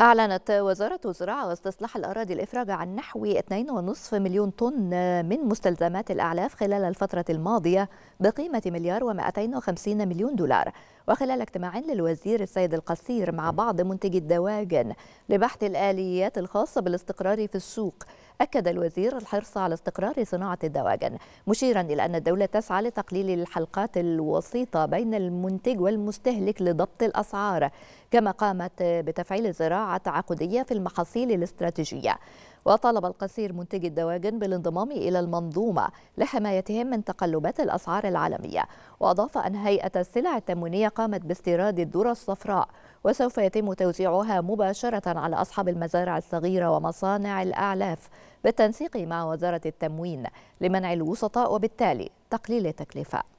أعلنت وزارة الزراعة واستصلاح الأراضي الإفراج عن نحو 2.5 مليون طن من مستلزمات الأعلاف خلال الفترة الماضية بقيمة مليار و250 مليون دولار وخلال اجتماع للوزير السيد القصير مع بعض منتجي الدواجن لبحث الآليات الخاصة بالاستقرار في السوق أكد الوزير الحرص على استقرار صناعة الدواجن مشيرا إلى أن الدولة تسعى لتقليل الحلقات الوسيطة بين المنتج والمستهلك لضبط الأسعار كما قامت بتفعيل زراعة تعاقدية في المحاصيل الاستراتيجية وطلب القصير منتجي الدواجن بالانضمام إلى المنظومة لحمايتهم من تقلبات الأسعار العالمية وأضاف أن هيئة السلع التموينية قامت باستيراد الذرة الصفراء وسوف يتم توزيعها مباشرة على أصحاب المزارع الصغيرة ومصانع الأعلاف بالتنسيق مع وزارة التموين لمنع الوسطاء وبالتالي تقليل التكلفة